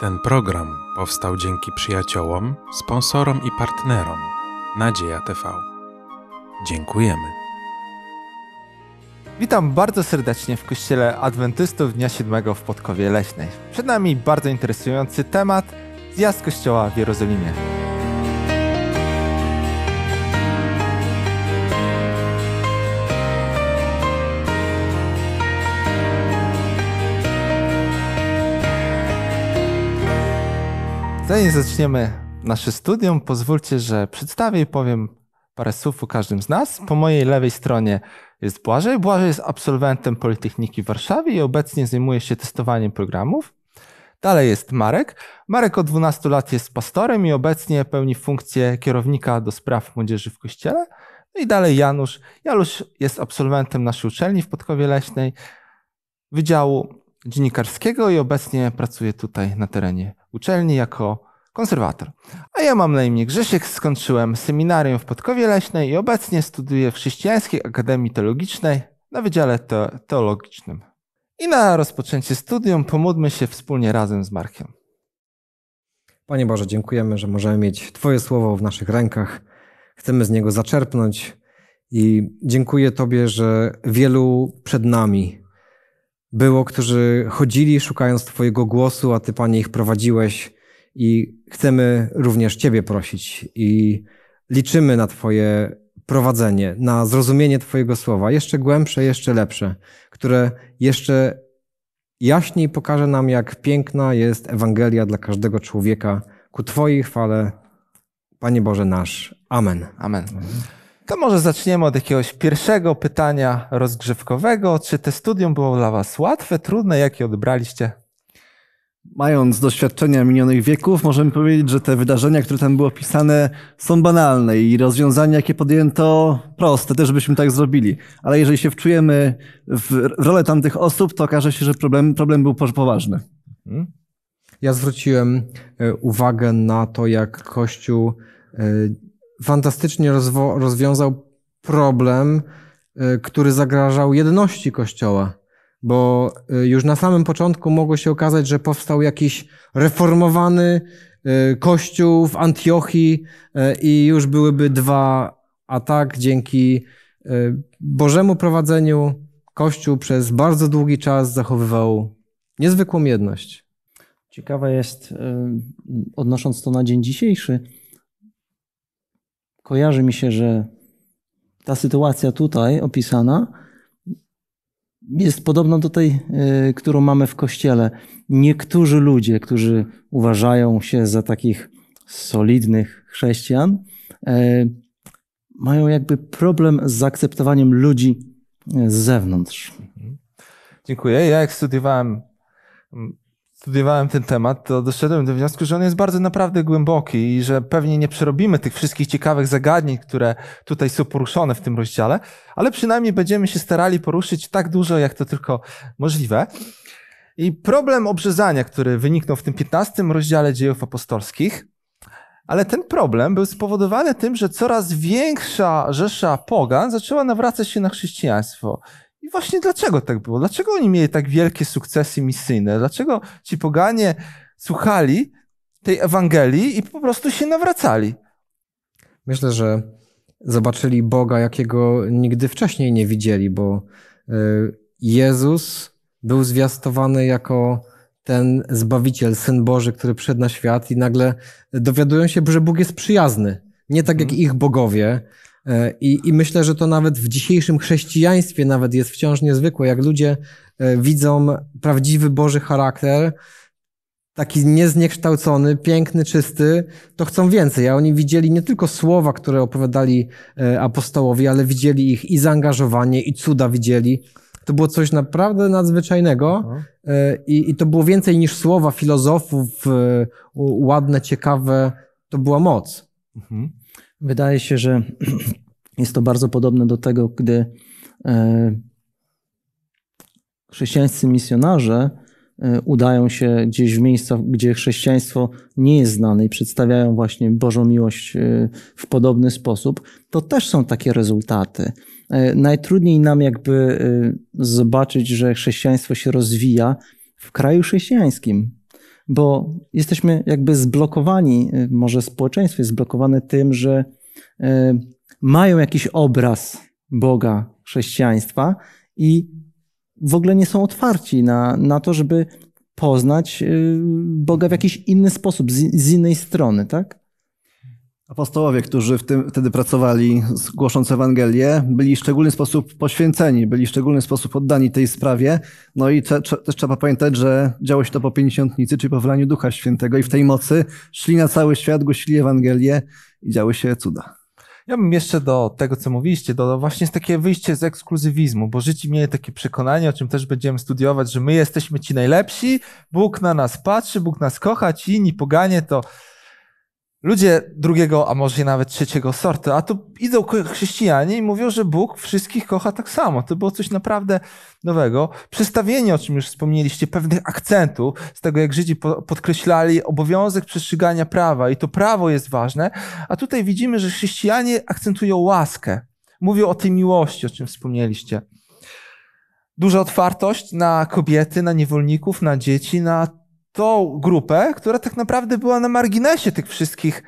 Ten program powstał dzięki przyjaciołom, sponsorom i partnerom Nadzieja TV. Dziękujemy. Witam bardzo serdecznie w Kościele Adwentystów Dnia Siódmego w Podkowie Leśnej. Przed nami bardzo interesujący temat zjazd Kościoła w Jerozolimie. Zanim zaczniemy nasze studium, pozwólcie, że przedstawię i powiem parę słów o każdym z nas. Po mojej lewej stronie jest Błażej. Błażej jest absolwentem Politechniki w Warszawie i obecnie zajmuje się testowaniem programów. Dalej jest Marek. Marek od 12 lat jest pastorem i obecnie pełni funkcję kierownika do spraw młodzieży w kościele. No i dalej Janusz. Janusz jest absolwentem naszej uczelni w Podkowie Leśnej, Wydziału Dziennikarskiego i obecnie pracuje tutaj na terenie uczelni jako konserwator. A ja mam na imię Grzesiek, skończyłem seminarium w Podkowie Leśnej i obecnie studiuję w Chrześcijańskiej Akademii Teologicznej na Wydziale Te Teologicznym. I na rozpoczęcie studium pomódlmy się wspólnie razem z Markiem. Panie Boże, dziękujemy, że możemy mieć Twoje słowo w naszych rękach. Chcemy z niego zaczerpnąć i dziękuję Tobie, że wielu przed nami było, którzy chodzili szukając Twojego głosu, a Ty, Panie, ich prowadziłeś i chcemy również Ciebie prosić i liczymy na Twoje prowadzenie, na zrozumienie Twojego słowa, jeszcze głębsze, jeszcze lepsze, które jeszcze jaśniej pokaże nam, jak piękna jest Ewangelia dla każdego człowieka. Ku Twojej chwale, Panie Boże nasz. Amen. Amen. To może zaczniemy od jakiegoś pierwszego pytania rozgrzewkowego. Czy te studium było dla Was łatwe, trudne? Jakie odbraliście, Mając doświadczenia minionych wieków, możemy powiedzieć, że te wydarzenia, które tam było opisane, są banalne i rozwiązania, jakie podjęto, proste, też byśmy tak zrobili. Ale jeżeli się wczujemy w rolę tamtych osób, to okaże się, że problem, problem był poważny. Mhm. Ja zwróciłem e, uwagę na to, jak Kościół e, fantastycznie rozwiązał problem, y, który zagrażał jedności Kościoła. Bo y, już na samym początku mogło się okazać, że powstał jakiś reformowany y, kościół w Antiochii i już byłyby dwa, a tak dzięki Bożemu prowadzeniu Kościół przez bardzo długi czas zachowywał niezwykłą jedność. Ciekawe jest, odnosząc to na dzień dzisiejszy, kojarzy mi się, że ta sytuacja tutaj opisana jest podobna do tej, y, którą mamy w kościele. Niektórzy ludzie, którzy uważają się za takich solidnych chrześcijan, y, mają jakby problem z zaakceptowaniem ludzi y, z zewnątrz. Mhm. Dziękuję. Ja jak studiowałem mm, studiowałem ten temat, to doszedłem do wniosku, że on jest bardzo naprawdę głęboki i że pewnie nie przerobimy tych wszystkich ciekawych zagadnień, które tutaj są poruszone w tym rozdziale, ale przynajmniej będziemy się starali poruszyć tak dużo, jak to tylko możliwe. I problem obrzezania, który wyniknął w tym 15 rozdziale dziejów apostolskich, ale ten problem był spowodowany tym, że coraz większa rzesza pogan zaczęła nawracać się na chrześcijaństwo właśnie dlaczego tak było? Dlaczego oni mieli tak wielkie sukcesy misyjne? Dlaczego ci poganie słuchali tej Ewangelii i po prostu się nawracali? Myślę, że zobaczyli Boga, jakiego nigdy wcześniej nie widzieli, bo y, Jezus był zwiastowany jako ten Zbawiciel, Syn Boży, który przyszedł na świat i nagle dowiadują się, że Bóg jest przyjazny. Nie tak jak mhm. ich bogowie, E, I, I, myślę, że to nawet w dzisiejszym chrześcijaństwie nawet jest wciąż niezwykłe, jak ludzie e, widzą prawdziwy Boży charakter, taki niezniekształcony, piękny, czysty, to chcą więcej. A oni widzieli nie tylko słowa, które opowiadali e, apostołowi, ale widzieli ich i zaangażowanie, i cuda widzieli. To było coś naprawdę nadzwyczajnego i, i to było więcej niż słowa filozofów, ładne, ciekawe. To była moc. Mhm. Wydaje się, że jest to bardzo podobne do tego, gdy e, chrześcijańscy misjonarze e, udają się gdzieś w miejsca, gdzie chrześcijaństwo nie jest znane i przedstawiają właśnie Bożą miłość e, w podobny sposób, to też są takie rezultaty. Najtrudniej nam jakby zobaczyć, że chrześcijaństwo się rozwija w kraju chrześcijańskim, bo jesteśmy jakby zblokowani, y, może społeczeństwo jest zblokowane tym, że y, mają jakiś obraz Boga chrześcijaństwa i w ogóle nie są otwarci na, na to, żeby poznać y, Boga w jakiś inny sposób, z, z innej strony, tak? Apostołowie, którzy w tym, wtedy pracowali, głosząc Ewangelię, byli w szczególny sposób poświęceni, byli w szczególny sposób oddani tej sprawie. No i te, też trzeba pamiętać, że działo się to po pięćdziesiątnicy, czyli po wylaniu Ducha Świętego i w tej mocy szli na cały świat, głosili Ewangelię i działy się cuda. Ja bym jeszcze do tego, co mówiliście, dodał właśnie takie wyjście z ekskluzywizmu, bo Życi mieli takie przekonanie, o czym też będziemy studiować, że my jesteśmy ci najlepsi, Bóg na nas patrzy, Bóg nas kocha, ci inni poganie to ludzie drugiego, a może nawet trzeciego sortu, a tu idą chrześcijanie i mówią, że Bóg wszystkich kocha tak samo. To było coś naprawdę nowego. Przestawienie, o czym już wspomnieliście, pewnych akcentów z tego, jak Żydzi podkreślali obowiązek przestrzegania prawa i to prawo jest ważne, a tutaj widzimy, że chrześcijanie akcentują łaskę. Mówią o tej miłości, o czym wspomnieliście duża otwartość na kobiety, na niewolników, na dzieci, na tą grupę, która tak naprawdę była na marginesie tych wszystkich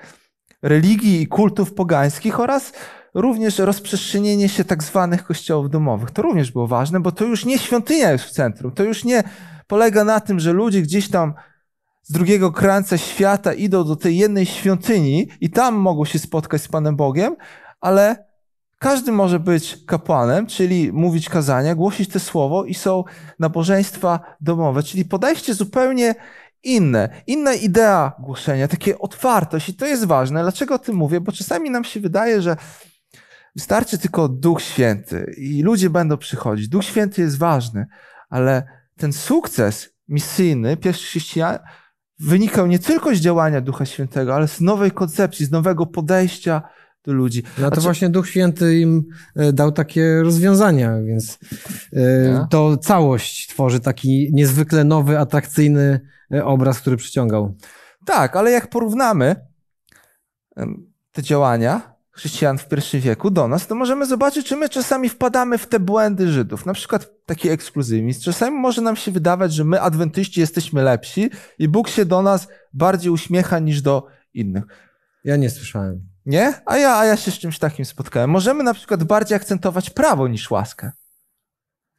religii i kultów pogańskich oraz również rozprzestrzenienie się tak zwanych kościołów domowych. To również było ważne, bo to już nie świątynia jest w centrum. To już nie polega na tym, że ludzie gdzieś tam z drugiego krańca świata idą do tej jednej świątyni i tam mogą się spotkać z Panem Bogiem, ale każdy może być kapłanem, czyli mówić kazania, głosić te słowo i są nabożeństwa domowe, czyli podejście zupełnie inne, inna idea głoszenia, takie otwartość i to jest ważne. Dlaczego o tym mówię? Bo czasami nam się wydaje, że wystarczy tylko Duch Święty i ludzie będą przychodzić. Duch Święty jest ważny, ale ten sukces misyjny pierwszych chrześcijan wynikał nie tylko z działania Ducha Świętego, ale z nowej koncepcji, z nowego podejścia, do ludzi. No to właśnie Duch Święty im e, dał takie rozwiązania, więc ja? E, to całość tworzy taki niezwykle nowy, atrakcyjny e, obraz, który przyciągał. Tak, ale jak porównamy te działania chrześcijan w pierwszym wieku do nas, to możemy zobaczyć, czy my czasami wpadamy w te błędy Żydów. Na przykład taki ekskluzywizm. Czasami może nam się wydawać, że my, adwentyści, jesteśmy lepsi i Bóg się do nas bardziej uśmiecha niż do innych. Ja nie słyszałem. Nie? A ja, a ja się z czymś takim spotkałem. Możemy na przykład bardziej akcentować prawo niż łaskę.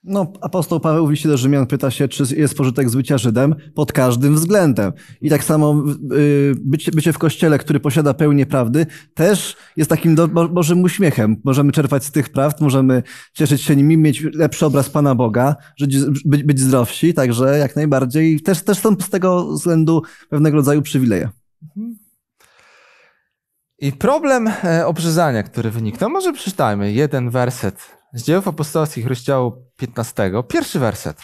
No, apostoł Paweł w liście do Rzymian pyta się, czy jest pożytek z bycia Żydem pod każdym względem. I tak samo yy, bycie, bycie, w kościele, który posiada pełnię prawdy, też jest takim do, bo, Bożym uśmiechem. Możemy czerpać z tych prawd, możemy cieszyć się nimi, mieć lepszy obraz Pana Boga, żyć, być, być zdrowsi, także jak najbardziej. Też, też są z tego względu pewnego rodzaju przywileje. Mhm. I problem e, obrzezania, który wyniknął, może przeczytajmy jeden werset z dziejów apostolskich, rozdziału 15, pierwszy werset.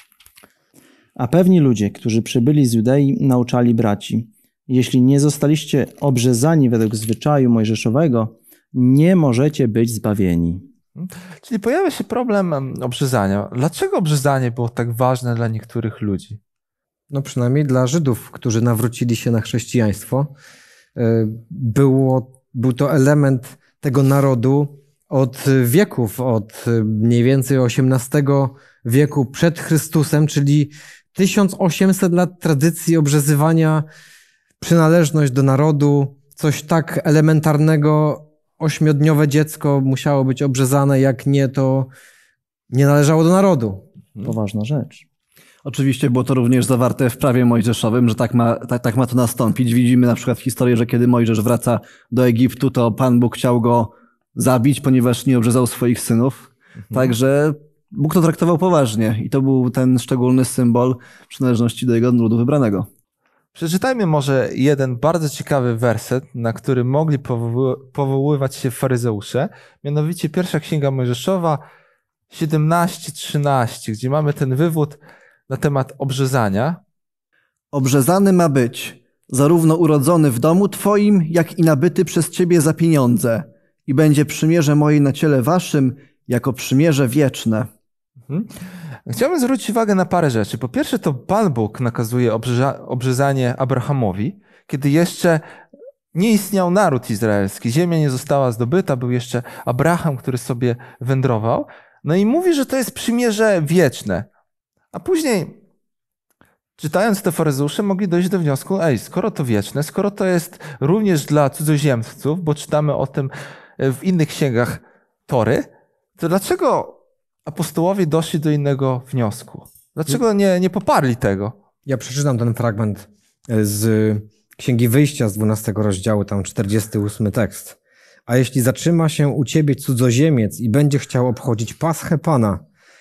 A pewni ludzie, którzy przybyli z Judei, nauczali braci: Jeśli nie zostaliście obrzezani według zwyczaju mojżeszowego, nie możecie być zbawieni. Czyli pojawia się problem obrzezania. Dlaczego obrzezanie było tak ważne dla niektórych ludzi? No przynajmniej dla Żydów, którzy nawrócili się na chrześcijaństwo, e, było był to element tego narodu od wieków, od y, mniej więcej XVIII wieku przed Chrystusem, czyli 1800 lat tradycji obrzezywania, przynależność do narodu, coś tak elementarnego, ośmiodniowe dziecko musiało być obrzezane, jak nie, to nie należało do narodu. Poważna rzecz. Oczywiście było to również zawarte w prawie mojżeszowym, że tak ma, tak, tak ma to nastąpić. Widzimy na przykład historię, że kiedy Mojżesz wraca do Egiptu, to Pan Bóg chciał go zabić, ponieważ nie obrzezał swoich synów. Mhm. Także Bóg to traktował poważnie i to był ten szczególny symbol przynależności do jego ludu wybranego. Przeczytajmy może jeden bardzo ciekawy werset, na który mogli powoływać się faryzeusze, mianowicie pierwsza księga Mojżeszowa 17:13, gdzie mamy ten wywód na temat obrzezania? Obrzezany ma być, zarówno urodzony w domu Twoim, jak i nabyty przez Ciebie za pieniądze, i będzie przymierze moje na ciele Waszym, jako przymierze wieczne. Mhm. Chciałbym zwrócić uwagę na parę rzeczy. Po pierwsze, to Pan Bóg nakazuje obrza- obrzezanie Abrahamowi, kiedy jeszcze nie istniał naród izraelski, ziemia nie została zdobyta, był jeszcze Abraham, który sobie wędrował. No i mówi, że to jest przymierze wieczne. A później, czytając te faryzusze, mogli dojść do wniosku, ej, skoro to wieczne, skoro to jest również dla cudzoziemców, bo czytamy o tym e, w innych księgach Tory, to dlaczego apostołowie doszli do innego wniosku? Dlaczego nie, nie poparli tego? Ja przeczytam ten fragment e, z Księgi Wyjścia z 12 rozdziału, tam 48 tekst. A jeśli zatrzyma się u ciebie cudzoziemiec i będzie chciał obchodzić paschę Pana,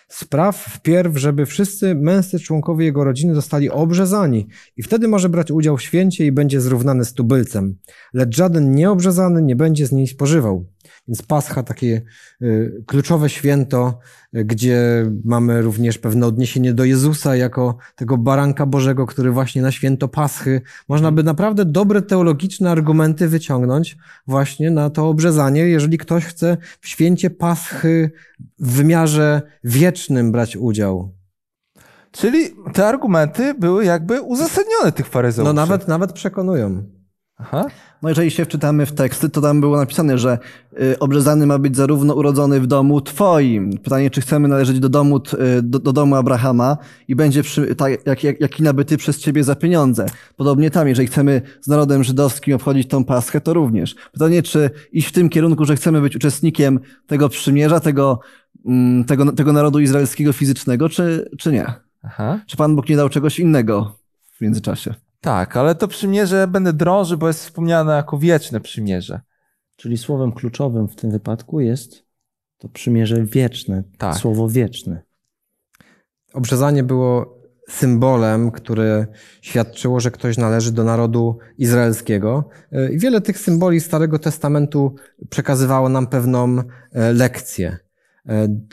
Spraw wpierw, żeby wszyscy męscy członkowie jego rodziny zostali obrzezani i wtedy może brać udział w święcie i będzie zrównany z tubylcem. Lecz żaden nieobrzezany nie będzie z niej spożywał. Więc Pascha, takie y, kluczowe święto, y, gdzie mamy również pewne odniesienie do Jezusa jako tego baranka Bożego, który właśnie na święto Paschy można by naprawdę dobre teologiczne argumenty wyciągnąć właśnie na to obrzezanie, jeżeli ktoś chce w święcie Paschy w wymiarze wiecznym brać udział. Czyli te argumenty były jakby uzasadnione tych faryzeuszy. No nawet, nawet przekonują. Aha. No jeżeli się wczytamy w teksty, to tam było napisane, że y, obrzezany ma być zarówno urodzony w domu twoim. Pytanie, czy chcemy należeć do domu, y, do, do domu Abrahama i będzie przy, tak, jak, jak, jaki nabyty przez ciebie za pieniądze. Podobnie tam, jeżeli chcemy z narodem żydowskim obchodzić tą paskę, to również. Pytanie, czy iść w tym kierunku, że chcemy być uczestnikiem tego przymierza, tego, mm, tego, tego narodu izraelskiego fizycznego, czy, czy nie? Aha. Czy Pan Bóg nie dał czegoś innego w międzyczasie? Tak, ale to przymierze będę drąży, bo jest wspomniane jako wieczne przymierze. Czyli słowem kluczowym w tym wypadku jest to przymierze wieczne, tak. słowo wieczne. Obrzezanie było symbolem, który świadczyło, że ktoś należy do narodu izraelskiego. E, wiele tych symboli Starego Testamentu przekazywało nam pewną e, lekcję.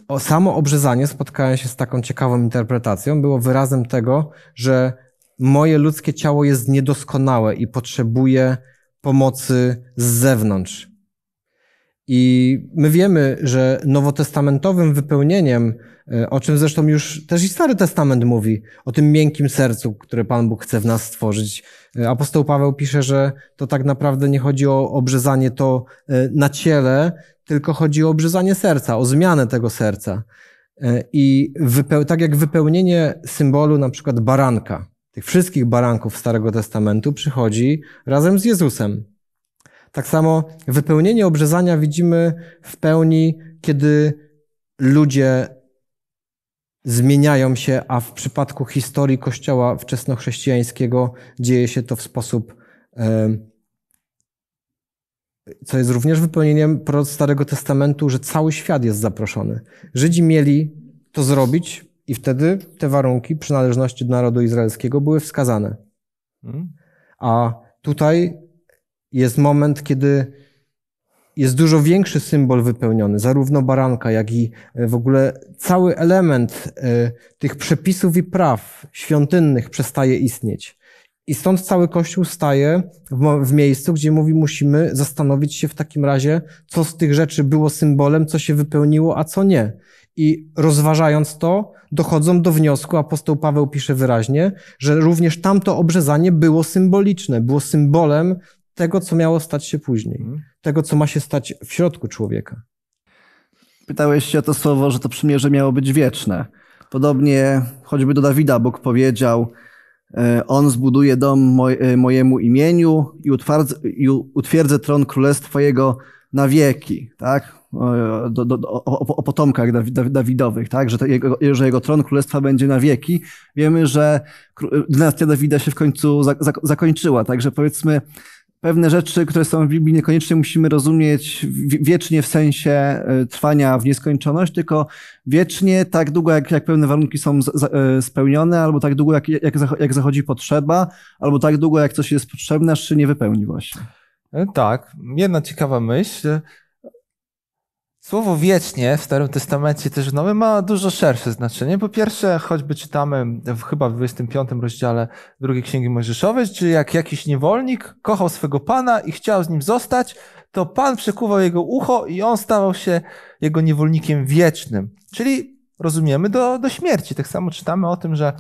E, samo obrzezanie, spotkałem się z taką ciekawą interpretacją, było wyrazem tego, że moje ludzkie ciało jest niedoskonałe i potrzebuje pomocy z zewnątrz. I my wiemy, że nowotestamentowym wypełnieniem, e, o czym zresztą już też i Stary Testament mówi, o tym miękkim sercu, które Pan Bóg chce w nas stworzyć. E, apostoł Paweł pisze, że to tak naprawdę nie chodzi o obrzezanie to e, na ciele, tylko chodzi o obrzezanie serca, o zmianę tego serca. I tak jak wypełnienie symbolu na przykład baranka, tych wszystkich baranków Starego Testamentu przychodzi razem z Jezusem. Tak samo wypełnienie obrzezania widzimy w pełni, kiedy ludzie zmieniają się, a w przypadku historii Kościoła wczesnochrześcijańskiego dzieje się to w sposób, co jest również wypełnieniem Starego Testamentu, że cały świat jest zaproszony. Żydzi mieli to zrobić, i wtedy te warunki przynależności do narodu izraelskiego były wskazane. Hmm? A tutaj jest moment, kiedy jest dużo większy symbol wypełniony, zarówno baranka, jak i e, w ogóle cały element e, tych przepisów i praw świątynnych przestaje istnieć. I stąd cały Kościół staje w, miejscu, gdzie mówi, musimy zastanowić się w takim razie, co z tych rzeczy było symbolem, co się wypełniło, a co nie. I rozważając to, dochodzą do wniosku, apostoł Paweł pisze wyraźnie, że również tamto obrzezanie było symboliczne, było symbolem tego, co miało stać się później, mhm. tego, co ma się stać w środku człowieka. Pytałeś się o to słowo, że to przymierze miało być wieczne. Podobnie choćby do Dawida Bóg powiedział, e, on zbuduje dom e, mojemu imieniu i utwierdzę, i utwierdzę tron królestwa jego na wieki, tak? Do, do, o, o, potomkach Dawidowych, tak? że, jego, że jego tron królestwa będzie na wieki. Wiemy, że dynastia Dawida się w końcu zakończyła, także powiedzmy pewne rzeczy, które są w Biblii, niekoniecznie musimy rozumieć wiecznie w sensie e, trwania w nieskończoność, tylko wiecznie tak długo, jak, jak pewne warunki są e, spełnione, albo tak długo, jak, jak, jak zachodzi potrzeba, albo tak długo, jak coś jest potrzebne, aż się nie wypełni właśnie. Tak, jedna ciekawa myśl. Słowo wiecznie w Starym Testamencie też w Nowym ma dużo szersze znaczenie. Po pierwsze, choćby czytamy w chyba w 25 rozdziale drugiej Księgi Mojżeszowej, czy jak jakiś niewolnik kochał swego pana i chciał z nim zostać, to pan przekuwał jego ucho i on stawał się jego niewolnikiem wiecznym. Czyli rozumiemy do, do śmierci. Tak samo czytamy o tym, że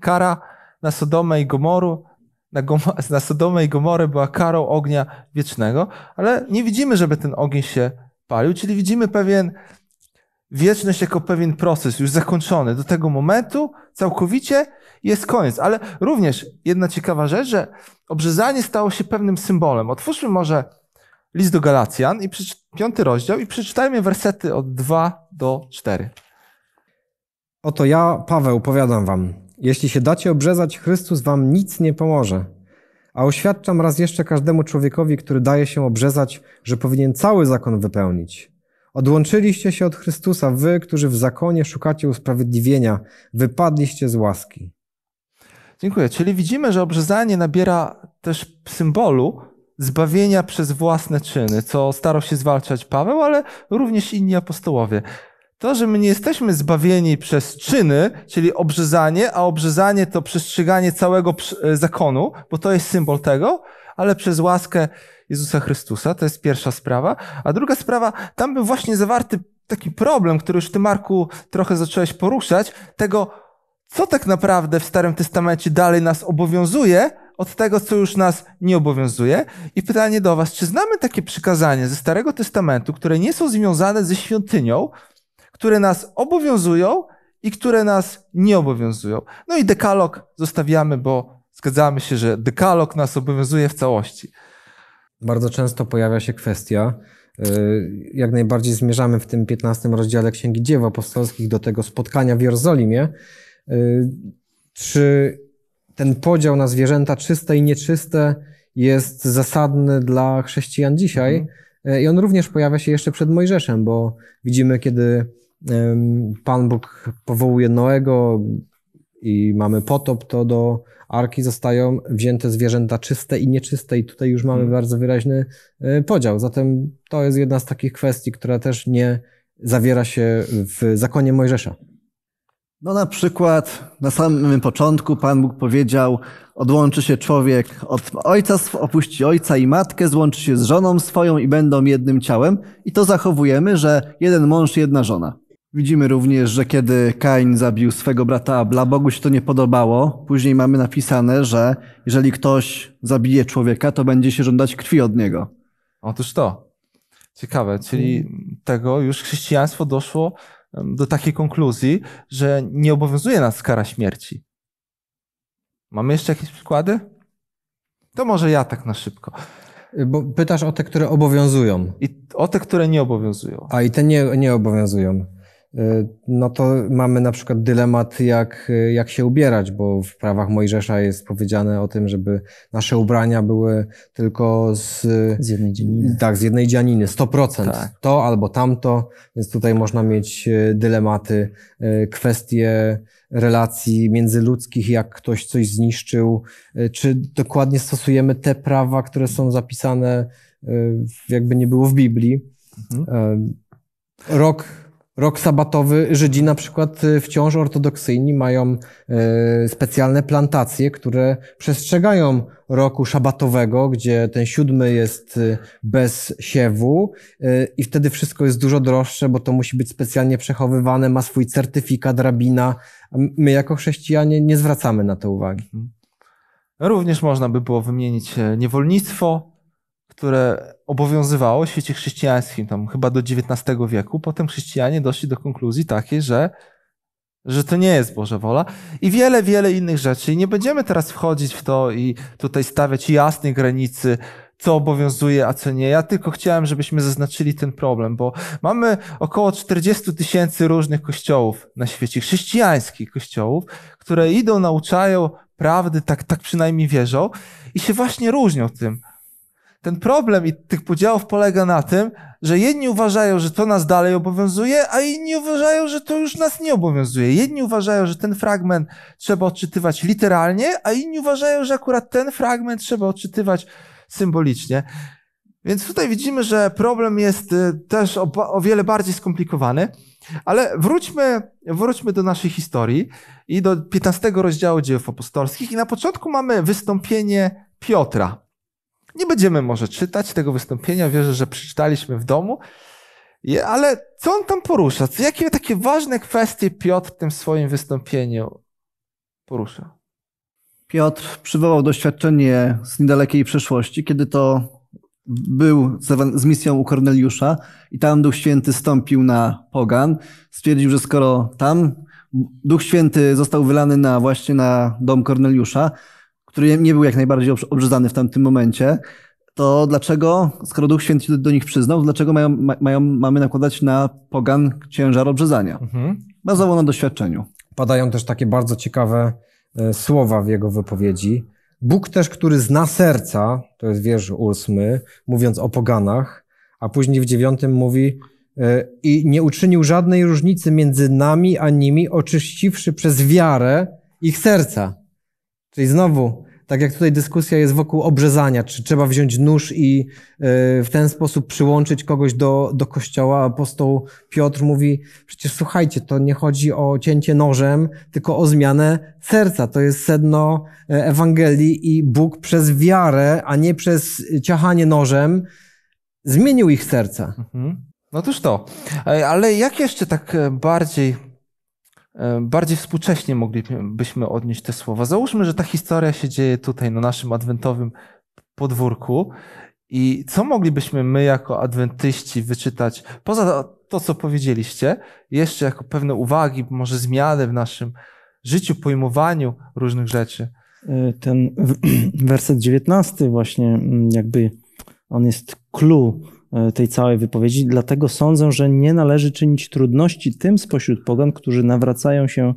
kara na Sodomę i Gomoru na, Gom- na Sodomę i Gomorę była karą ognia wiecznego, ale nie widzimy, żeby ten ogień się palił, czyli widzimy pewien wieczność jako pewien proces już zakończony. Do tego momentu całkowicie jest koniec. Ale również jedna ciekawa rzecz, że obrzezanie stało się pewnym symbolem. Otwórzmy może list do Galacjan i piąty rozdział i przeczytajmy wersety od 2 do 4. Oto ja, Paweł, powiadam wam. Jeśli się dacie obrzezać, Chrystus wam nic nie pomoże. A oświadczam raz jeszcze każdemu człowiekowi, który daje się obrzezać, że powinien cały zakon wypełnić. Odłączyliście się od Chrystusa, wy, którzy w zakonie szukacie usprawiedliwienia, wypadliście z łaski. Dziękuję. Czyli widzimy, że obrzezanie nabiera też symbolu zbawienia przez własne czyny, co starał się zwalczać Paweł, ale również inni apostołowie to, że my nie jesteśmy zbawieni przez czyny, czyli obrzezanie, a obrzezanie to przestrzeganie całego e, zakonu, bo to jest symbol tego, ale przez łaskę Jezusa Chrystusa. To jest pierwsza sprawa. A druga sprawa, tam był właśnie zawarty taki problem, który już ty, Marku, trochę zacząłeś poruszać, tego, co tak naprawdę w Starym Testamencie dalej nas obowiązuje, od tego, co już nas nie obowiązuje. I pytanie do Was, czy znamy takie przykazania ze Starego Testamentu, które nie są związane ze świątynią, które nas obowiązują i które nas nie obowiązują. No i dekalog zostawiamy, bo zgadzamy się, że dekalog nas obowiązuje w całości. Bardzo często pojawia się kwestia, y, jak najbardziej zmierzamy w tym 15 rozdziale Księgi Dziewa Apostolskich do tego spotkania w Jerozolimie. Y, czy ten podział na zwierzęta czyste i nieczyste jest zasadny dla chrześcijan dzisiaj? Mhm. Y, I on również pojawia się jeszcze przed Mojżeszem, bo widzimy, kiedy Pan Bóg powołuje Noego i mamy potop, to do arki zostają wzięte zwierzęta czyste i nieczyste, i tutaj już mamy mhm. bardzo wyraźny e, podział. Zatem to jest jedna z takich kwestii, która też nie zawiera się w zakonie Mojżesza. No na przykład na samym początku Pan Bóg powiedział, odłączy się człowiek od ojca, opuści ojca i matkę, złączy się z żoną swoją i będą jednym ciałem. I to zachowujemy, że jeden mąż, jedna żona. Widzimy również, że kiedy Kain zabił swego brata Abla, Bogu się to nie podobało. Później mamy napisane, że jeżeli ktoś zabije człowieka, to będzie się żądać krwi od niego. Otóż to. Ciekawe, czyli tego już chrześcijaństwo doszło do takiej konkluzji, że nie obowiązuje nas kara śmierci. Mamy jeszcze jakieś przykłady? To może ja tak na szybko. Bo pytasz o te, które obowiązują. I o te, które nie obowiązują. A i te nie, nie obowiązują. E, no to mamy na przykład dylemat, jak, e, jak się ubierać, bo w prawach Mojżesza jest powiedziane o tym, żeby nasze ubrania były tylko z, z jednej dzianiny. Tak, z jednej dzianiny, 100%. Tak. To albo tamto, więc tutaj można mieć e, dylematy, kwestie relacji międzyludzkich, jak ktoś coś zniszczył, czy dokładnie stosujemy te prawa, które są zapisane, jakby nie było w Biblii. Mhm. Rok rok sabatowy Żydzi na przykład y, wciąż ortodoksyjni mają y, specjalne plantacje, które przestrzegają roku szabatowego, gdzie ten siódmy jest y, bez siewu i wtedy wszystko jest dużo droższe, bo to musi być specjalnie przechowywane, ma swój certyfikat rabina. My jako chrześcijanie nie zwracamy na to uwagi. Mhm. Również można by było wymienić e, niewolnictwo, które obowiązywało w świecie chrześcijańskim, tam chyba do XIX wieku. Potem chrześcijanie doszli do konkluzji takiej, że, że to nie jest Boża wola i wiele, wiele innych rzeczy. I nie będziemy teraz wchodzić w to i tutaj stawiać jasnej granicy, co obowiązuje, a co nie. Ja tylko chciałem, żebyśmy zaznaczyli ten problem, bo mamy około 40 tysięcy różnych kościołów na świecie, chrześcijańskich kościołów, które idą, nauczają prawdy, tak, tak przynajmniej wierzą i się właśnie różnią tym ten problem i tych podziałów polega na tym, że jedni uważają, że to nas dalej obowiązuje, a inni uważają, że to już nas nie obowiązuje. Jedni uważają, że ten fragment trzeba odczytywać literalnie, a inni uważają, że akurat ten fragment trzeba odczytywać symbolicznie. Więc tutaj widzimy, że problem jest y, też o, o wiele bardziej skomplikowany. Ale wróćmy, wróćmy do naszej historii i do 15 rozdziału dziejów apostolskich. I na początku mamy wystąpienie Piotra. Nie będziemy może czytać tego wystąpienia, wierzę, że przeczytaliśmy w domu, ale co on tam porusza? Jakie takie ważne kwestie Piotr w tym swoim wystąpieniu porusza? Piotr przywołał doświadczenie z niedalekiej przeszłości, kiedy to był z misją u Korneliusza i tam Duch Święty stąpił na pogan. Stwierdził, że skoro tam Duch Święty został wylany na, właśnie na dom Korneliusza, który nie był jak najbardziej obrzydzany w tamtym momencie, to dlaczego, skoro Duch Święty się do nich przyznał, dlaczego mają, mają, mamy nakładać na pogan ciężar obrzydzania? Mhm. Bazowo na doświadczeniu. Padają też takie bardzo ciekawe e, słowa w jego wypowiedzi. Bóg też, który zna serca, to jest wiersz ósmy, mówiąc o poganach, a później w dziewiątym mówi e, i nie uczynił żadnej różnicy między nami a nimi, oczyściwszy przez wiarę ich serca. Czyli znowu tak jak tutaj dyskusja jest wokół obrzezania, czy trzeba wziąć nóż i e, w ten sposób przyłączyć kogoś do, do kościoła, apostoł Piotr mówi, przecież słuchajcie, to nie chodzi o cięcie nożem, tylko o zmianę serca. To jest sedno e, Ewangelii i Bóg przez wiarę, a nie przez ciachanie nożem zmienił ich serca. Mhm. No toż to. E, ale jak jeszcze tak bardziej E, bardziej współcześnie moglibyśmy odnieść te słowa. Załóżmy, że ta historia się dzieje tutaj na naszym adwentowym podwórku i co moglibyśmy my jako adwentyści wyczytać poza to, co powiedzieliście, jeszcze jako pewne uwagi, może zmiany w naszym życiu, pojmowaniu różnych rzeczy? E, ten werset 19 właśnie mm, jakby on jest clue E, tej całej wypowiedzi, dlatego sądzę, że nie należy czynić trudności tym spośród pogan, którzy nawracają się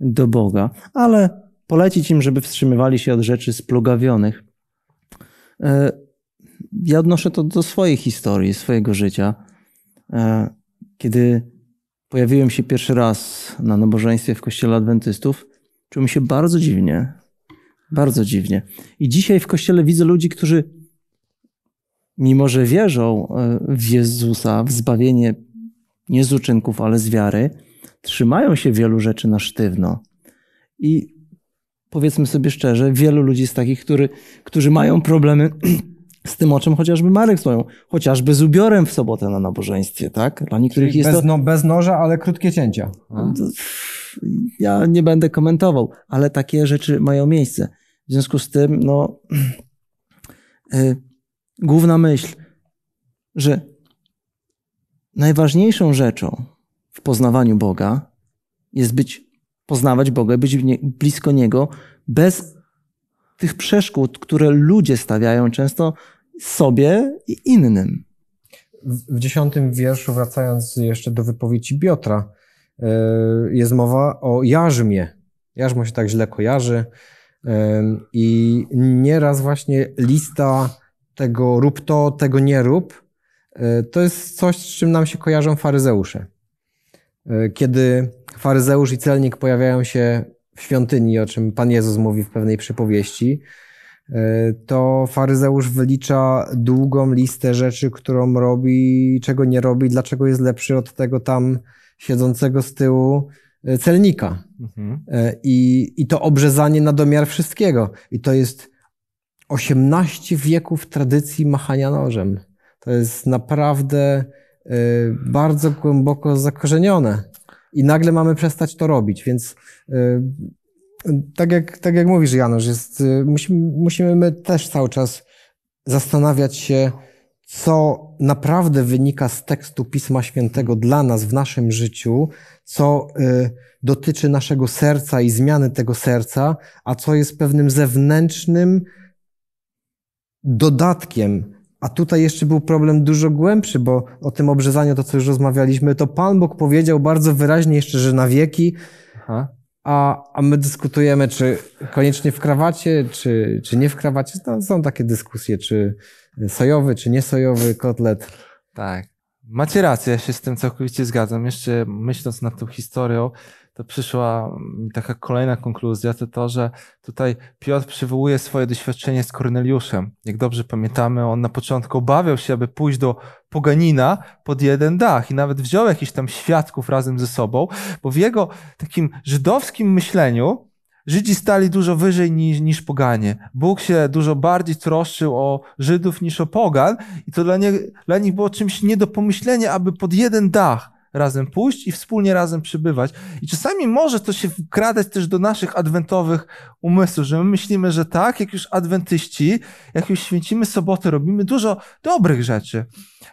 do Boga, ale polecić im, żeby wstrzymywali się od rzeczy splugawionych. E, ja odnoszę to do swojej historii, swojego życia. E, kiedy pojawiłem się pierwszy raz na nabożeństwie w Kościele Adwentystów, czułem się bardzo dziwnie. Bardzo dziwnie. I dzisiaj w kościele widzę ludzi, którzy mimo że wierzą e, w Jezusa, w zbawienie nie z uczynków, ale z wiary, trzymają się wielu rzeczy na sztywno. I powiedzmy sobie szczerze, wielu ludzi z takich, który, którzy mają problemy z tym, o czym chociażby Marek wspomniał, chociażby z ubiorem w sobotę na nabożeństwie, tak? Dla niektórych Czyli jest bez, to... no, bez noża, ale krótkie cięcia. No ja nie będę komentował, ale takie rzeczy mają miejsce. W związku z tym, no... E, główna myśl, że najważniejszą rzeczą w poznawaniu Boga jest być, poznawać Boga, być blisko Niego bez tych przeszkód, które ludzie stawiają często sobie i innym. W dziesiątym wierszu, wracając jeszcze do wypowiedzi Biotra, yy, jest mowa o jarzmie. Jarzmo się tak źle kojarzy. Yy, I nieraz właśnie lista tego rób to, tego nie rób, e, to jest coś, z czym nam się kojarzą faryzeusze. E, kiedy faryzeusz i celnik pojawiają się w świątyni, o czym Pan Jezus mówi w pewnej przypowieści, e, to faryzeusz wylicza długą listę rzeczy, którą robi, czego nie robi, dlaczego jest lepszy od tego tam siedzącego z tyłu celnika. Mhm. I, I to obrzezanie na domiar wszystkiego. I to jest 18 wieków tradycji machania nożem. To jest naprawdę y, bardzo głęboko zakorzenione. I nagle mamy przestać to robić, więc y, tak jak, tak jak mówisz, Janusz, jest, y, musimy, musimy my też cały czas zastanawiać się, co naprawdę wynika z tekstu Pisma Świętego dla nas w naszym życiu, co y, dotyczy naszego serca i zmiany tego serca, a co jest pewnym zewnętrznym, dodatkiem. A tutaj jeszcze był problem dużo głębszy, bo o tym obrzezaniu, to co już rozmawialiśmy, to Pan Bóg powiedział bardzo wyraźnie jeszcze, że na wieki. Aha. A, a my dyskutujemy, czy koniecznie w krawacie, czy, czy nie w krawacie. No, są takie dyskusje, czy sojowy, czy niesojowy kotlet. Tak. Macie rację, ja się z tym całkowicie zgadzam. Jeszcze myśląc nad tą historią, to przyszła taka kolejna konkluzja, to to, że tutaj Piotr przywołuje swoje doświadczenie z Korneliuszem. Jak dobrze pamiętamy, on na początku obawiał się, aby pójść do poganina pod jeden dach i nawet wziął jakichś tam świadków razem ze sobą, bo w jego takim żydowskim myśleniu Żydzi stali dużo wyżej niż, niż poganie. Bóg się dużo bardziej troszczył o Żydów niż o pogan i to dla, nie, dla nich było czymś nie do pomyślenia, aby pod jeden dach razem pójść i wspólnie razem przybywać. I czasami może to się wkradać też do naszych adwentowych umysłów, że my myślimy, że tak, jak już adwentyści, jak już święcimy sobotę, robimy dużo dobrych rzeczy.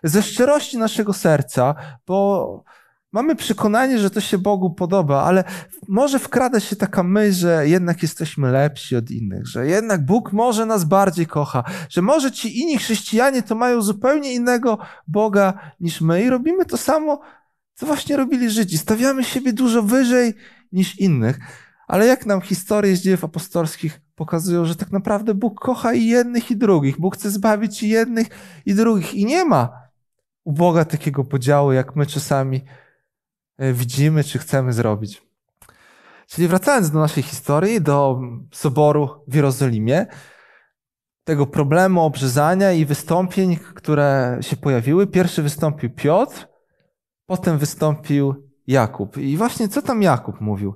Ze szczerości naszego serca, bo mamy przekonanie, że to się Bogu podoba, ale może wkrada się taka myśl, że jednak jesteśmy lepsi od innych, że jednak Bóg może nas bardziej kocha, że może ci inni chrześcijanie to mają zupełnie innego Boga niż my i robimy to samo, co właśnie robili Żydzi? Stawiamy siebie dużo wyżej niż innych. Ale jak nam historie z dziejów apostolskich pokazują, że tak naprawdę Bóg kocha i jednych, i drugich. Bóg chce zbawić i jednych, i drugich. I nie ma u Boga takiego podziału, jak my czasami e, widzimy, czy chcemy zrobić. Czyli wracając do naszej historii, do soboru w Jerozolimie, tego problemu obrzezania i wystąpień, które się pojawiły. Pierwszy wystąpił Piotr, Potem wystąpił Jakub. I właśnie co tam Jakub mówił?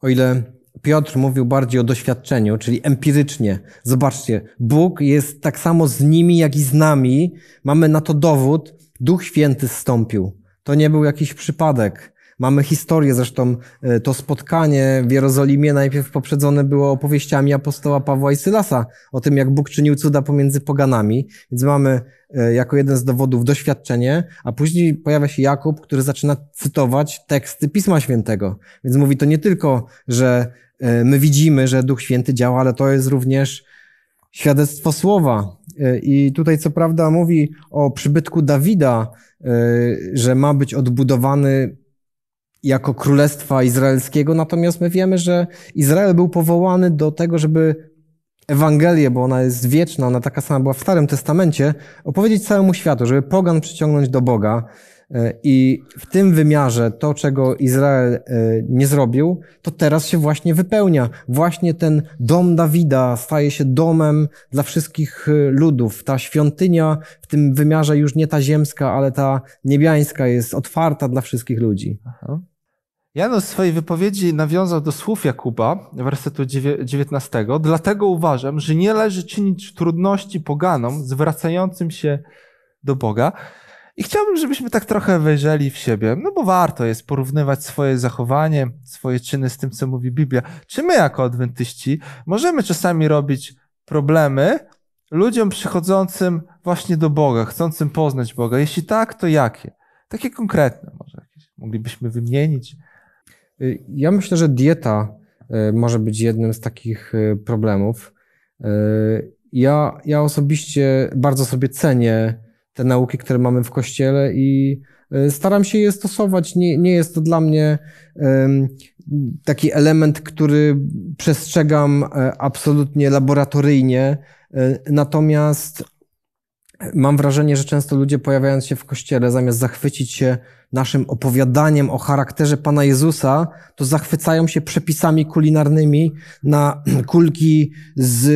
O ile Piotr mówił bardziej o doświadczeniu, czyli empirycznie. Zobaczcie, Bóg jest tak samo z nimi, jak i z nami. Mamy na to dowód. Duch Święty zstąpił. To nie był jakiś przypadek. Mamy historię, zresztą e, to spotkanie w Jerozolimie najpierw poprzedzone było opowieściami apostoła Pawła i Sylasa o tym, jak Bóg czynił cuda pomiędzy poganami. Więc mamy e, jako jeden z dowodów doświadczenie, a później pojawia się Jakub, który zaczyna cytować teksty Pisma Świętego. Więc mówi to nie tylko, że e, my widzimy, że Duch Święty działa, ale to jest również świadectwo słowa. I tutaj, co prawda, mówi o przybytku Dawida, że ma być odbudowany jako królestwa izraelskiego, natomiast my wiemy, że Izrael był powołany do tego, żeby Ewangelię, bo ona jest wieczna, ona taka sama była w Starym Testamencie, opowiedzieć całemu światu, żeby pogan przyciągnąć do Boga, E, I w tym wymiarze to, czego Izrael e, nie zrobił, to teraz się właśnie wypełnia. Właśnie ten dom Dawida staje się domem dla wszystkich e, ludów. Ta świątynia w tym wymiarze już nie ta ziemska, ale ta niebiańska jest otwarta dla wszystkich ludzi. Janus Janusz w swojej wypowiedzi nawiązał do słów Jakuba, wersetu 19. Dlatego uważam, że nie należy czynić trudności poganom zwracającym się do Boga. I chciałbym, żebyśmy tak trochę wejrzeli w siebie, no bo warto jest porównywać swoje zachowanie, swoje czyny z tym, co mówi Biblia. Czy my, jako adwentyści, możemy czasami robić problemy ludziom przychodzącym właśnie do Boga, chcącym poznać Boga? Jeśli tak, to jakie? Takie konkretne, może jakieś moglibyśmy wymienić. Y, ja myślę, że dieta y, może być jednym z takich y, problemów. Ja, ja osobiście bardzo sobie cenię te nauki, które mamy w kościele i e, staram się je stosować. Nie, nie jest to dla mnie taki element, który przestrzegam e, absolutnie laboratoryjnie, e, natomiast mam wrażenie, że często ludzie pojawiając się w kościele, zamiast zachwycić się naszym opowiadaniem o charakterze Pana Jezusa, to zachwycają się przepisami kulinarnymi na kulki z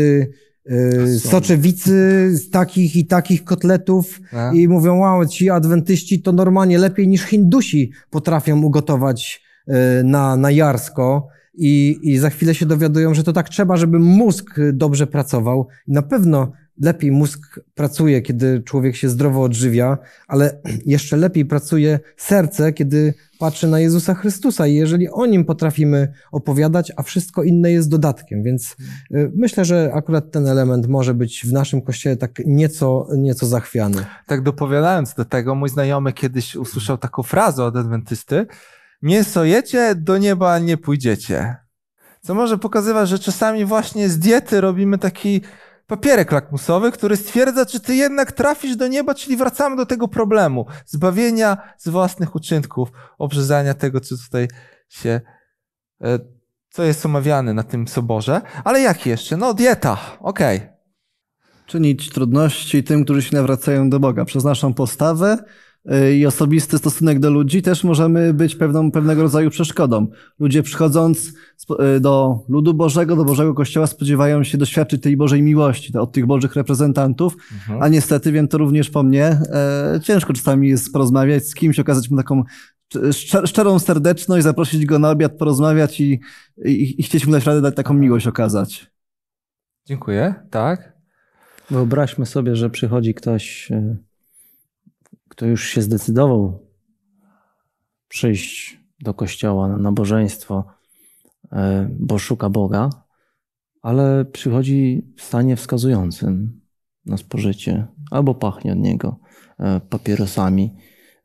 Y, soczewicy z takich i takich kotletów A? i mówią, wow, ci adwentyści to normalnie lepiej niż Hindusi potrafią ugotować y, na, na jarsko. I, I za chwilę się dowiadują, że to tak trzeba, żeby mózg dobrze pracował. Na pewno lepiej mózg pracuje, kiedy człowiek się zdrowo odżywia, ale jeszcze lepiej pracuje serce, kiedy patrzy na Jezusa Chrystusa i jeżeli o nim potrafimy opowiadać, a wszystko inne jest dodatkiem. Więc y, myślę, że akurat ten element może być w naszym kościele tak nieco, nieco zachwiany. Tak dopowiadając do tego, mój znajomy kiedyś usłyszał taką frazę od adwentysty: Mięso jecie, do nieba nie pójdziecie. Co może pokazywać, że czasami właśnie z diety robimy taki papierek lakmusowy, który stwierdza, czy ty jednak trafisz do nieba, czyli wracamy do tego problemu zbawienia z własnych uczynków, obrzezania tego, co tutaj się, e, co jest omawiane na tym soborze. Ale jak jeszcze? No, dieta, okej. Okay. Czynić trudności tym, którzy się nawracają do Boga przez naszą postawę, Y, i osobisty stosunek do ludzi też możemy być pewną, pewnego rodzaju przeszkodą. Ludzie przychodząc y, do ludu Bożego, do Bożego Kościoła spodziewają się doświadczyć tej Bożej miłości od tych Bożych reprezentantów, mhm. a niestety, wiem to również po mnie, e, ciężko czasami jest porozmawiać z kimś, okazać mu taką szczerą serdeczność, zaprosić go na obiad, porozmawiać i, i, i chcieć mu dać radę dać taką miłość okazać. Dziękuję, tak. Wyobraźmy sobie, że przychodzi ktoś kto już się zdecydował przyjść do kościoła na nabożeństwo, e, bo szuka Boga, ale przychodzi w stanie wskazującym na spożycie albo pachnie od niego e, papierosami,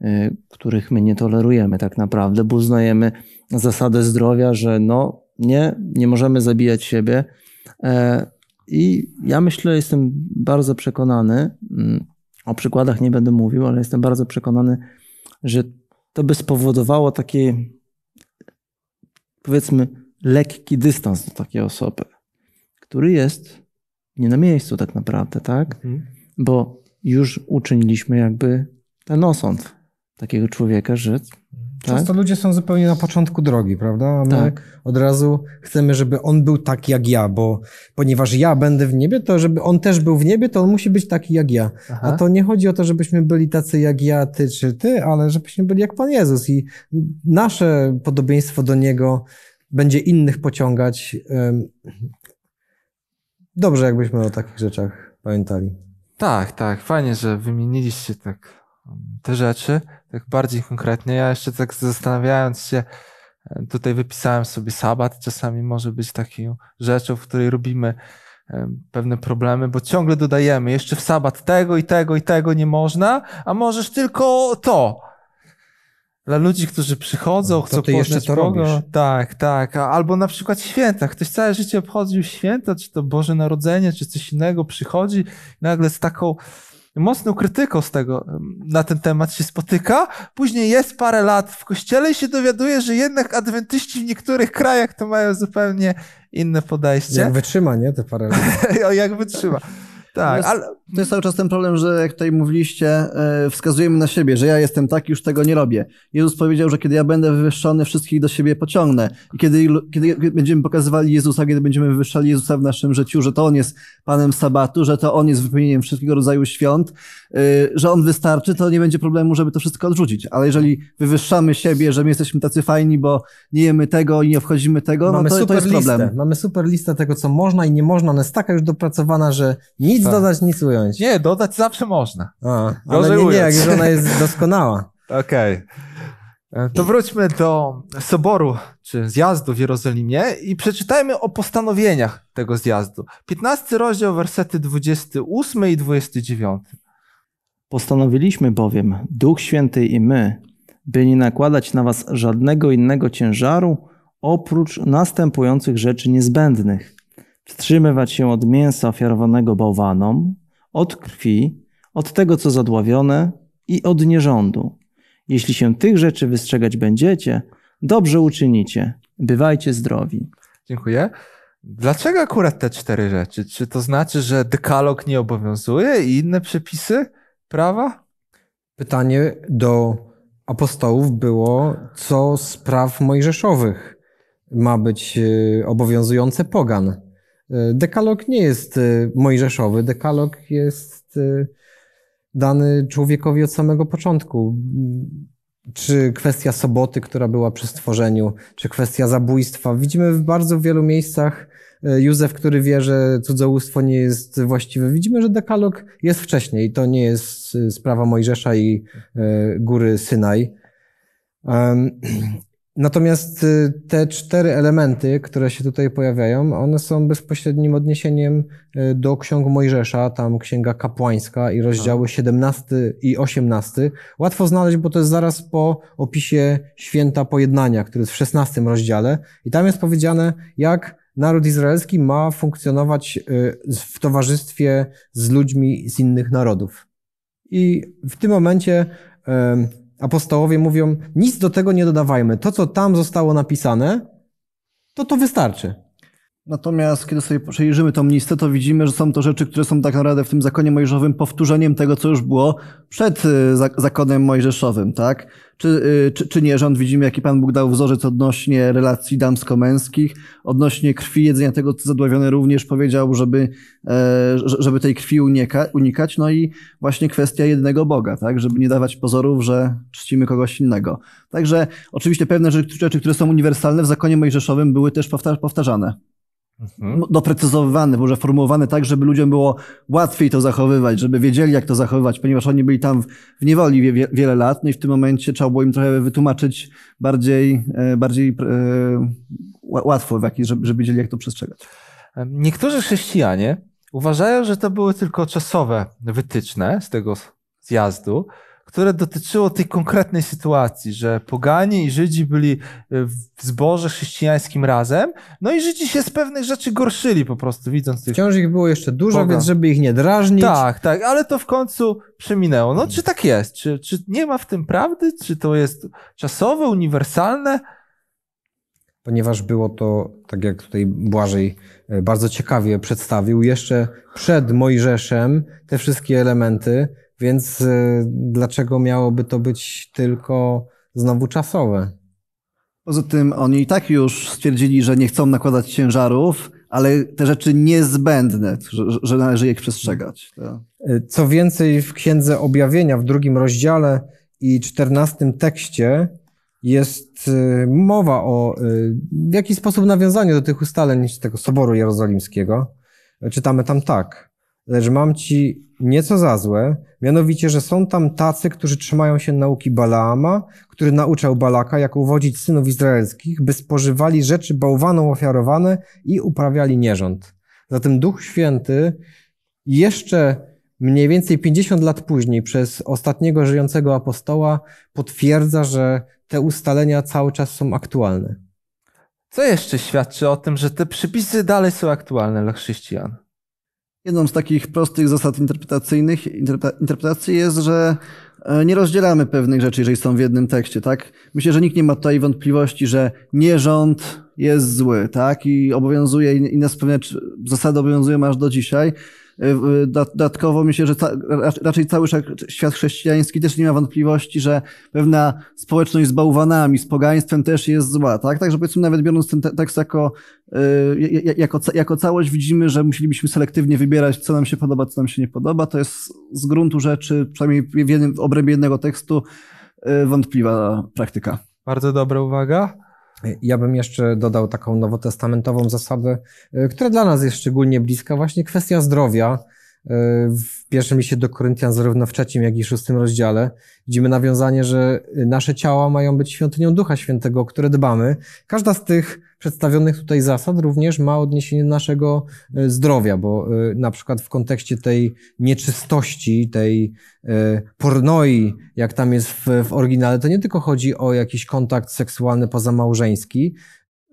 e, których my nie tolerujemy tak naprawdę, bo uznajemy zasadę zdrowia, że no nie, nie możemy zabijać siebie. I ja myślę, jestem bardzo przekonany, mm, o przykładach nie będę mówił, ale jestem bardzo przekonany, że to by spowodowało taki, powiedzmy, lekki dystans do takiej osoby, który jest nie na miejscu tak naprawdę, tak? Mhm. Bo już uczyniliśmy jakby ten osąd takiego człowieka, że Często tak? ludzie są zupełnie na początku drogi, prawda? A my tak. od razu chcemy, żeby on był tak jak ja, bo ponieważ ja będę w niebie, to żeby on też był w niebie, to on musi być taki jak ja. Aha. A to nie chodzi o to, żebyśmy byli tacy jak ja, ty czy ty, ale żebyśmy byli jak Pan Jezus i nasze podobieństwo do Niego będzie innych pociągać. Dobrze, jakbyśmy o takich rzeczach pamiętali. Tak, tak. Fajnie, że wymieniliście tak te rzeczy tak bardziej konkretnie. Ja jeszcze tak zastanawiając się, tutaj wypisałem sobie sabat, czasami może być taką rzeczą, w której robimy pewne problemy, bo ciągle dodajemy jeszcze w sabat tego i tego i tego nie można, a możesz tylko to. Dla ludzi, którzy przychodzą, no, chcą to jeszcze to Boga. robisz. Tak, tak. Albo na przykład święta. Ktoś całe życie obchodził święta, czy to Boże Narodzenie, czy coś innego, przychodzi nagle z taką mocną krytyką z tego, na ten temat się spotyka. Później jest parę lat w kościele i się dowiaduje, że jednak adwentyści w niektórych krajach to mają zupełnie inne podejście. Jak wytrzyma, nie? Te parę lat. O jak wytrzyma. Tak, ale to jest cały czas ten problem, że jak tutaj mówiliście, e, wskazujemy na siebie, że ja jestem taki, już tego nie robię. Jezus powiedział, że kiedy ja będę wywyższony, wszystkich do siebie pociągnę. I kiedy, kiedy będziemy pokazywali Jezusa, kiedy będziemy wywyższali Jezusa w naszym życiu, że to On jest Panem Sabatu, że to On jest wypełnieniem wszystkiego rodzaju świąt, e, że On wystarczy, to nie będzie problemu, żeby to wszystko odrzucić. Ale jeżeli wywyższamy siebie, że my jesteśmy tacy fajni, bo nie jemy tego i nie wchodzimy tego, no Mamy no to, super to jest problem. Listę. Mamy super listę tego, co można i nie można. Ona jest taka już dopracowana, że nic tak. dodać, nic ująć. Nie, dodać zawsze można. A, ale nie, nie, jak już ona jest doskonała. Okej. Okay. E, to wróćmy do soboru, czy zjazdu w Jerozolimie i przeczytajmy o postanowieniach tego zjazdu. 15 rozdział, wersety 28 i 29. Postanowiliśmy bowiem, Duch Święty i my, by nie nakładać na was żadnego innego ciężaru, oprócz następujących rzeczy niezbędnych – wstrzymywać się od mięsa ofiarowanego bałwanom, od krwi, od tego, co zadławione i od nierządu. Jeśli się tych rzeczy wystrzegać będziecie, dobrze uczynicie. Bywajcie zdrowi. Dziękuję. Dlaczego akurat te cztery rzeczy? Czy to znaczy, że dekalog nie obowiązuje i inne przepisy prawa? Pytanie do apostołów było, co z praw mojżeszowych ma być y, obowiązujące pogan. Dekalog nie jest e, mojżeszowy, dekalog jest e, dany człowiekowi od samego początku. Czy kwestia soboty, która była przy stworzeniu, czy kwestia zabójstwa. Widzimy w bardzo wielu miejscach e, Józef, który wie, że cudzołóstwo nie jest właściwe. Widzimy, że dekalog jest wcześniej. To nie jest sprawa Mojżesza i góry Synaj. Natomiast y, te cztery elementy, które się tutaj pojawiają, one są bezpośrednim odniesieniem y, do ksiąg Mojżesza, tam księga kapłańska i rozdziały 17 tak. i 18. Łatwo znaleźć, bo to jest zaraz po opisie święta pojednania, który jest w 16 rozdziale. I tam jest powiedziane, jak naród izraelski ma funkcjonować y, w towarzystwie z ludźmi z innych narodów. I w tym momencie apostołowie mówią, nic do tego nie dodawajmy. To, co tam zostało napisane, to to wystarczy. Natomiast kiedy sobie przejrzymy tą listę, to widzimy, że są to rzeczy, które są tak naprawdę w tym zakonie mojżeszowym powtórzeniem tego, co już było przed y, zakonem mojżeszowym, tak? Czy, y, czy, czy rząd? widzimy, jaki Pan Bóg dał wzorzec odnośnie relacji damsko-męskich, odnośnie krwi jedzenia tego, co zadławiony również powiedział, żeby, e, żeby tej krwi unika, unikać, no i właśnie kwestia jednego Boga, tak? Żeby nie dawać pozorów, że czcimy kogoś innego. Także oczywiście pewne rzeczy, które są uniwersalne w zakonie mojżeszowym były też powtarzane mhm. może formułowane tak, żeby ludziom było łatwiej to zachowywać, żeby wiedzieli, jak to zachowywać, ponieważ oni byli tam w niewoli wie, wiele lat, no i w tym momencie trzeba było im trochę wytłumaczyć bardziej, e, bardziej e, łatwo, żeby, żeby wiedzieli, jak to przestrzegać. Niektórzy chrześcijanie uważają, że to były tylko czasowe wytyczne z tego zjazdu, które dotyczyło tej konkretnej sytuacji, że poganie i Żydzi byli e, w zborze chrześcijańskim razem, no i Żydzi się z pewnych rzeczy gorszyli po prostu, widząc tych... Wciąż ich było jeszcze dużo, pogan. więc żeby ich nie drażnić... Tak, tak, ale to w końcu przeminęło. No czy tak jest? Czy, czy nie ma w tym prawdy? Czy to jest czasowe, uniwersalne? Ponieważ było to, tak jak tutaj Błażej e, bardzo ciekawie przedstawił, jeszcze przed Mojżeszem te wszystkie elementy więc y, dlaczego miałoby to być tylko znowu czasowe? Poza tym oni i tak już stwierdzili, że nie chcą nakładać ciężarów, ale te rzeczy niezbędne, że, że należy ich przestrzegać. Tak? Y, co więcej, w Księdze Objawienia w drugim rozdziale i czternastym tekście jest y, mowa o w jaki sposób nawiązaniu do tych ustaleń czyli tego Soboru Jerozolimskiego. Czytamy tam tak lecz mam ci nieco za złe, mianowicie, że są tam tacy, którzy trzymają się nauki Balaama, który nauczał Balaka, jak uwodzić synów izraelskich, by spożywali rzeczy bałwaną ofiarowane i uprawiali nierząd. Zatem Duch Święty jeszcze mniej więcej 50 lat później przez ostatniego żyjącego apostoła potwierdza, że te ustalenia cały czas są aktualne. Co jeszcze świadczy o tym, że te przepisy dalej są aktualne dla chrześcijan? Jedną z takich prostych zasad interpretacyjnych interpretacji jest, że e, nie rozdzielamy pewnych rzeczy, jeżeli są w jednym tekście, tak? Myślę, że nikt nie ma tutaj wątpliwości, że nie rząd jest zły, tak? I obowiązuje i nas pewne zasady obowiązują aż do dzisiaj. Y, y, dodatkowo myślę, że ca raczej cały świat chrześcijański też nie ma wątpliwości, że pewna społeczność z bałwanami, z pogaństwem też jest zła, tak? Także powiedzmy nawet biorąc ten tekst jako, y, jako, jako całość widzimy, że musielibyśmy selektywnie wybierać, co nam się podoba, co nam się nie podoba. To jest z gruntu rzeczy, przynajmniej w, jednym, w obrębie jednego tekstu, wątpliwa praktyka. Bardzo dobra uwaga. Ja bym jeszcze dodał taką nowotestamentową zasadę, y, która dla nas jest szczególnie bliska, właśnie kwestia zdrowia w e, pierwszym liście do Koryntian, zarówno w trzecim, jak i szóstym rozdziale, widzimy nawiązanie, że nasze ciała mają być świątynią Ducha Świętego, o które dbamy. Każda z tych przedstawionych tutaj zasad również ma odniesienie do naszego e, zdrowia, bo e, na przykład w kontekście tej nieczystości, tej pornoi, jak tam jest w, w oryginale, to nie tylko chodzi o jakiś kontakt seksualny pozamałżeński,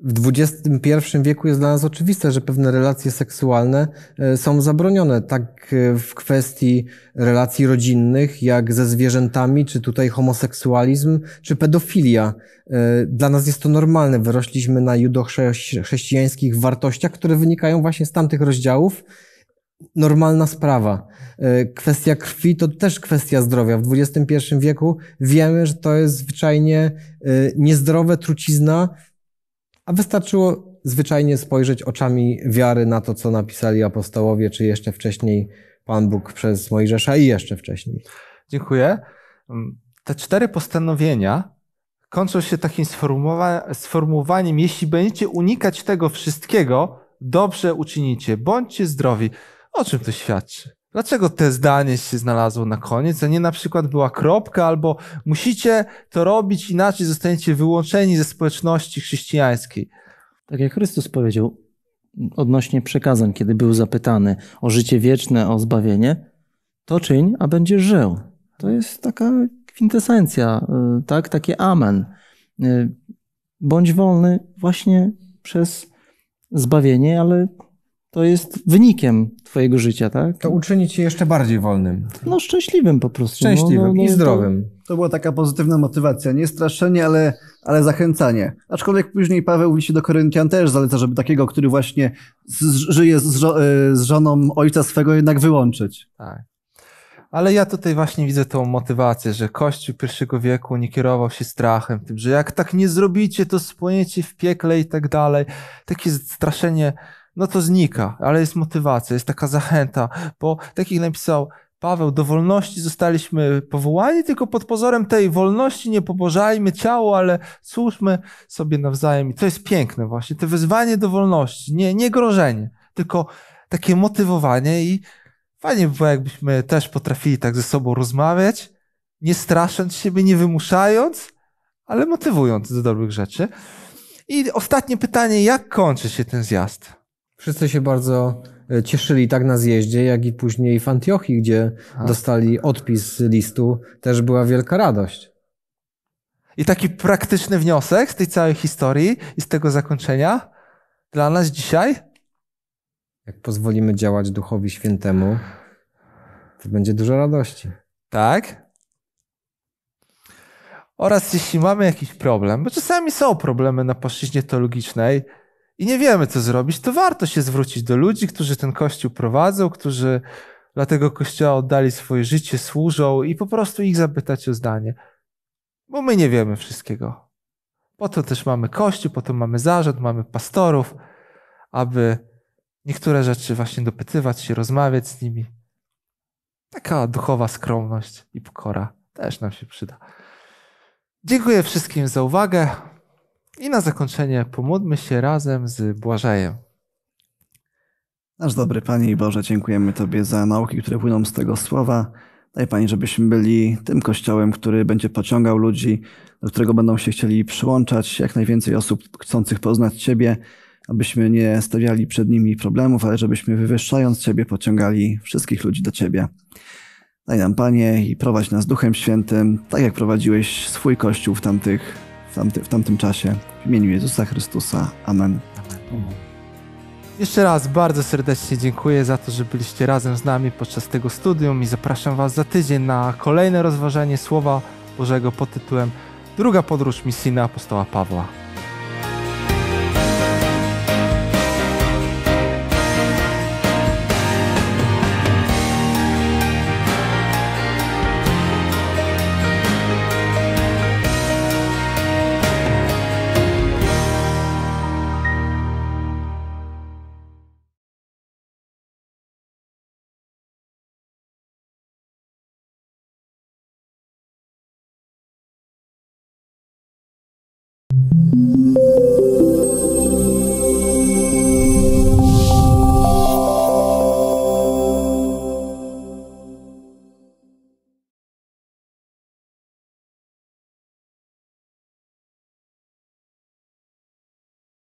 w XXI wieku jest dla nas oczywiste, że pewne relacje seksualne e, są zabronione, tak e, w kwestii relacji rodzinnych, jak ze zwierzętami, czy tutaj homoseksualizm, czy pedofilia. E, dla nas jest to normalne. Wyrośliśmy na judo judo-chrześcijańskich wartościach, które wynikają właśnie z tamtych rozdziałów. Normalna sprawa. Kwestia krwi to też kwestia zdrowia. W XXI wieku wiemy, że to jest zwyczajnie niezdrowe, trucizna, a wystarczyło zwyczajnie spojrzeć oczami wiary na to, co napisali apostołowie, czy jeszcze wcześniej Pan Bóg przez Mojżesza i jeszcze wcześniej. Dziękuję. Mm, te cztery postanowienia kończą się takim sformułowa- sformułowaniem: jeśli będziecie unikać tego wszystkiego, dobrze uczynicie, bądźcie zdrowi. O czym to świadczy? Dlaczego te zdanie się znalazło na koniec, a nie na przykład była kropka, albo musicie to robić, inaczej zostaniecie wyłączeni ze społeczności chrześcijańskiej? Tak jak Chrystus powiedział odnośnie przekazań, kiedy był zapytany o życie wieczne, o zbawienie, to czyń, a będziesz żył. To jest taka kwintesencja, y, tak? takie amen. Y, bądź wolny właśnie przez zbawienie, ale to jest wynikiem twojego życia, tak? To uczyni cię jeszcze bardziej wolnym. No szczęśliwym po prostu. Szczęśliwym no, no, i no, zdrowym. To, to, była taka pozytywna motywacja. Nie straszenie, ale, ale zachęcanie. Aczkolwiek później Paweł mówi się do Koryntian też zaleca, żeby takiego, który właśnie z, żyje z, żo y, z żoną ojca swego jednak wyłączyć. Tak. Ale ja tutaj właśnie widzę tą motywację, że Kościół pierwszego wieku nie kierował się strachem, tym, że jak tak nie zrobicie, to spłoniecie w piekle i tak dalej. Takie straszenie no to znika, ale jest motywacja, jest taka zachęta, bo tak jak napisał Paweł, do wolności zostaliśmy powołani, tylko pod pozorem tej wolności nie pobożajmy ciało, ale służmy sobie nawzajem. I to jest piękne właśnie, to wezwanie do wolności, nie, nie grożenie, tylko takie motywowanie i fajnie by było, jakbyśmy też potrafili tak ze sobą rozmawiać, nie strasząc siebie, nie wymuszając, ale motywując do dobrych rzeczy. I ostatnie pytanie, jak kończy się ten zjazd? Wszyscy się bardzo e, cieszyli tak na zjeździe, jak i później w Antiochii, gdzie A. Tak. dostali odpis listu, też była wielka radość. I taki praktyczny wniosek z tej całej historii i z tego zakończenia dla nas dzisiaj? Jak pozwolimy działać Duchowi Świętemu, to będzie dużo radości. Tak. Oraz jeśli mamy jakiś problem, bo czasami są problemy na płaszczyźnie teologicznej, i nie wiemy, co zrobić, to warto się zwrócić do ludzi, którzy ten kościół prowadzą, którzy dla tego kościoła oddali swoje życie, służą i po prostu ich zapytać o zdanie. Bo my nie wiemy wszystkiego. Po to też mamy kościół, po to mamy zarząd, mamy pastorów, aby niektóre rzeczy właśnie dopytywać się, rozmawiać z nimi. Taka duchowa skromność i pokora też nam się przyda. Dziękuję wszystkim za uwagę. I na zakończenie pomódlmy się razem z Błażejem. Nasz dobry Panie i Boże, dziękujemy Tobie za nauki, które płyną z tego słowa. Daj Pani, żebyśmy byli tym kościołem, który będzie pociągał ludzi, do którego będą się chcieli przyłączać, jak najwięcej osób chcących poznać Ciebie, abyśmy nie stawiali przed nimi problemów, ale żebyśmy wywyższając Ciebie pociągali wszystkich ludzi do Ciebie. Daj nam Panie i prowadź nas Duchem Świętym, tak jak prowadziłeś swój kościół w tamtych w, tamty, w tamtym czasie. W imieniu Jezusa Chrystusa. Amen. Amen. Jeszcze raz bardzo serdecznie dziękuję za to, że byliście razem z nami podczas tego studium i zapraszam Was za tydzień na kolejne rozważanie Słowa Bożego pod tytułem Druga podróż misyjna apostoła Pawła.